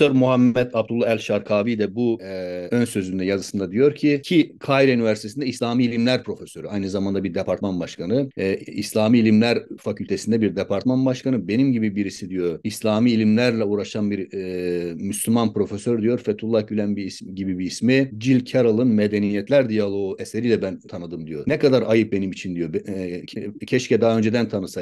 Profesör Muhammed Abdullah El Şarkavi de bu e, ön sözünde yazısında diyor ki ki Kahire Üniversitesi'nde İslami İlimler Profesörü aynı zamanda bir departman başkanı. E, İslami İlimler Fakültesi'nde bir departman başkanı. Benim gibi birisi diyor İslami ilimlerle uğraşan bir e, Müslüman profesör diyor. Fethullah Gülen bir isim, gibi bir ismi. Jill Carroll'ın Medeniyetler Diyaloğu eseriyle ben tanıdım diyor. Ne kadar ayıp benim için diyor. E, keşke daha önceden tanısaydım.